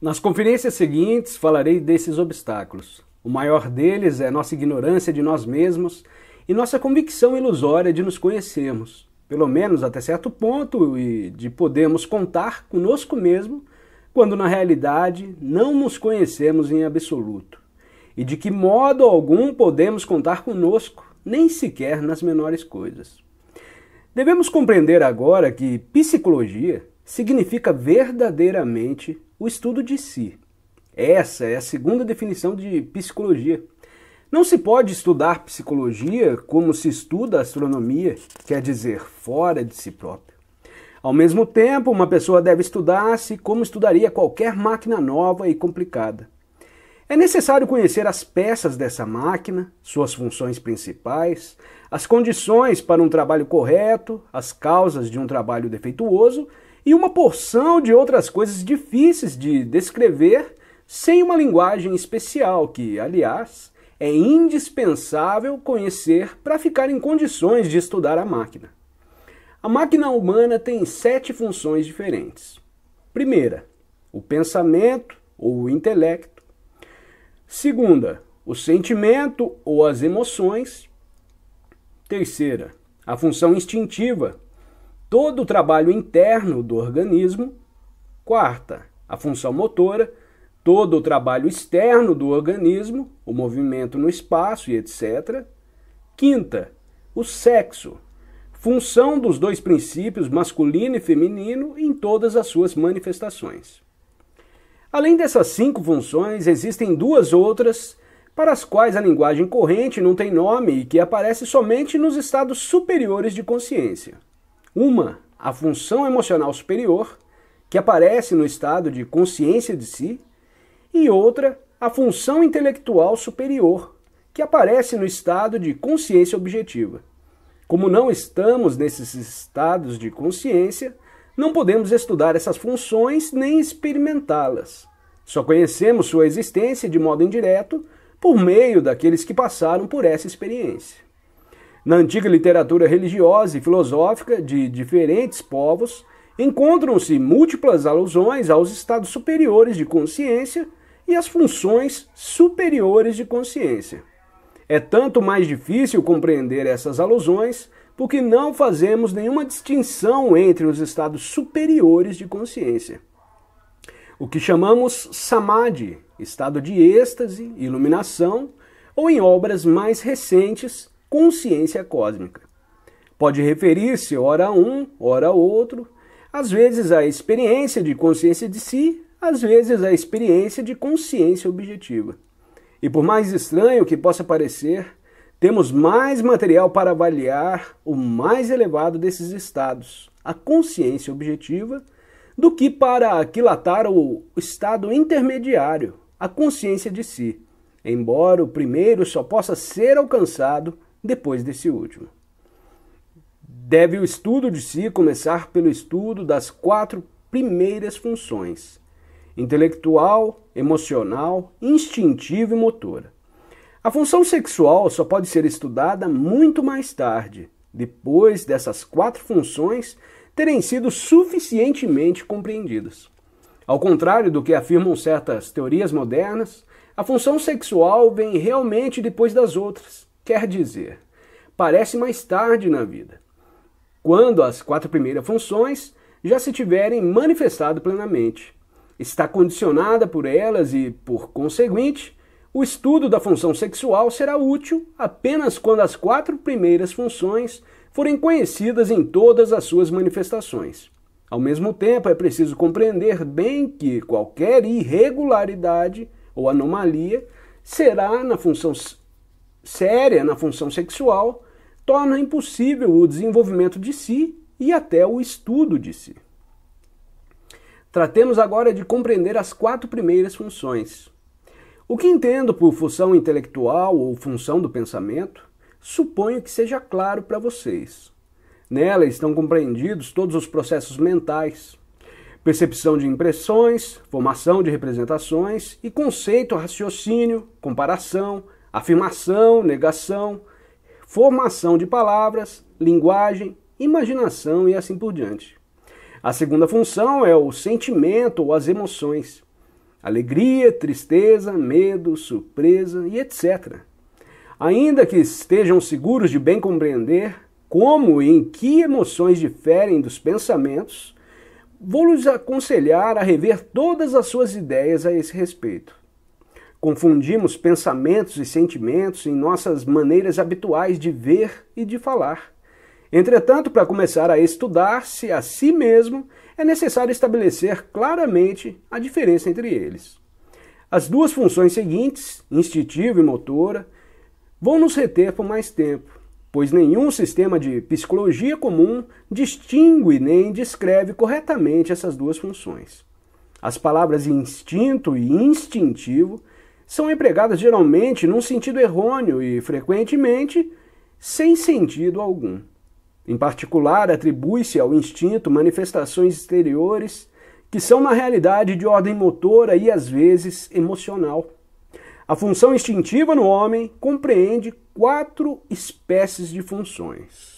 Nas conferências seguintes falarei desses obstáculos. O maior deles é nossa ignorância de nós mesmos e nossa convicção ilusória de nos conhecermos, pelo menos até certo ponto, e de podermos contar conosco mesmo, quando na realidade não nos conhecemos em absoluto, e de que modo algum podemos contar conosco, nem sequer nas menores coisas. Devemos compreender agora que psicologia significa verdadeiramente o estudo de si. Essa é a segunda definição de psicologia. Não se pode estudar psicologia como se estuda astronomia, quer dizer, fora de si próprio. Ao mesmo tempo, uma pessoa deve estudar-se como estudaria qualquer máquina nova e complicada. É necessário conhecer as peças dessa máquina, suas funções principais, as condições para um trabalho correto, as causas de um trabalho defeituoso e uma porção de outras coisas difíceis de descrever sem uma linguagem especial que, aliás, é indispensável conhecer para ficar em condições de estudar a máquina. A máquina humana tem sete funções diferentes. Primeira, o pensamento ou o intelecto. Segunda, o sentimento ou as emoções. Terceira, a função instintiva, todo o trabalho interno do organismo. Quarta, a função motora, todo o trabalho externo do organismo, o movimento no espaço e etc. Quinta, o sexo, função dos dois princípios masculino e feminino em todas as suas manifestações. Além dessas cinco funções, existem duas outras para as quais a linguagem corrente não tem nome e que aparece somente nos estados superiores de consciência. Uma, a função emocional superior, que aparece no estado de consciência de si, e outra, a função intelectual superior, que aparece no estado de consciência objetiva. Como não estamos nesses estados de consciência, não podemos estudar essas funções nem experimentá-las. Só conhecemos sua existência de modo indireto por meio daqueles que passaram por essa experiência. Na antiga literatura religiosa e filosófica de diferentes povos, encontram-se múltiplas alusões aos estados superiores de consciência e às funções superiores de consciência. É tanto mais difícil compreender essas alusões porque não fazemos nenhuma distinção entre os estados superiores de consciência. O que chamamos samadhi, estado de êxtase, iluminação, ou em obras mais recentes, consciência cósmica. Pode referir-se, ora a um, ora a outro, às vezes à experiência de consciência de si, às vezes à experiência de consciência objetiva. E por mais estranho que possa parecer, temos mais material para avaliar o mais elevado desses estados, a consciência objetiva, do que para aquilatar o estado intermediário, a consciência de si, embora o primeiro só possa ser alcançado depois desse último. Deve o estudo de si começar pelo estudo das quatro primeiras funções: intelectual, emocional, instintiva e motora. A função sexual só pode ser estudada muito mais tarde, depois dessas quatro funções terem sido suficientemente compreendidas. Ao contrário do que afirmam certas teorias modernas, a função sexual vem realmente depois das outras, quer dizer, parece mais tarde na vida, quando as quatro primeiras funções já se tiverem manifestado plenamente. Está condicionada por elas e, por conseguinte, o estudo da função sexual será útil apenas quando as quatro primeiras funções forem conhecidas em todas as suas manifestações. Ao mesmo tempo, é preciso compreender bem que qualquer irregularidade ou anomalia será na função séria na função sexual, torna impossível o desenvolvimento de si e até o estudo de si. Tratemos agora de compreender as quatro primeiras funções. O que entendo por função intelectual ou função do pensamento, suponho que seja claro para vocês. Nela estão compreendidos todos os processos mentais, percepção de impressões, formação de representações e conceito, raciocínio, comparação, afirmação, negação, formação de palavras, linguagem, imaginação e assim por diante. A segunda função é o sentimento ou as emoções alegria, tristeza, medo, surpresa e etc. Ainda que estejam seguros de bem compreender como e em que emoções diferem dos pensamentos, vou-lhes aconselhar a rever todas as suas ideias a esse respeito. Confundimos pensamentos e sentimentos em nossas maneiras habituais de ver e de falar. Entretanto, para começar a estudar-se a si mesmo, é necessário estabelecer claramente a diferença entre eles. As duas funções seguintes, instintiva e motora, vão nos reter por mais tempo, pois nenhum sistema de psicologia comum distingue nem descreve corretamente essas duas funções. As palavras instinto e instintivo são empregadas geralmente num sentido errôneo e, frequentemente, sem sentido algum. Em particular, atribui-se ao instinto manifestações exteriores que são, na realidade, de ordem motora e às vezes emocional. A função instintiva no homem compreende quatro espécies de funções.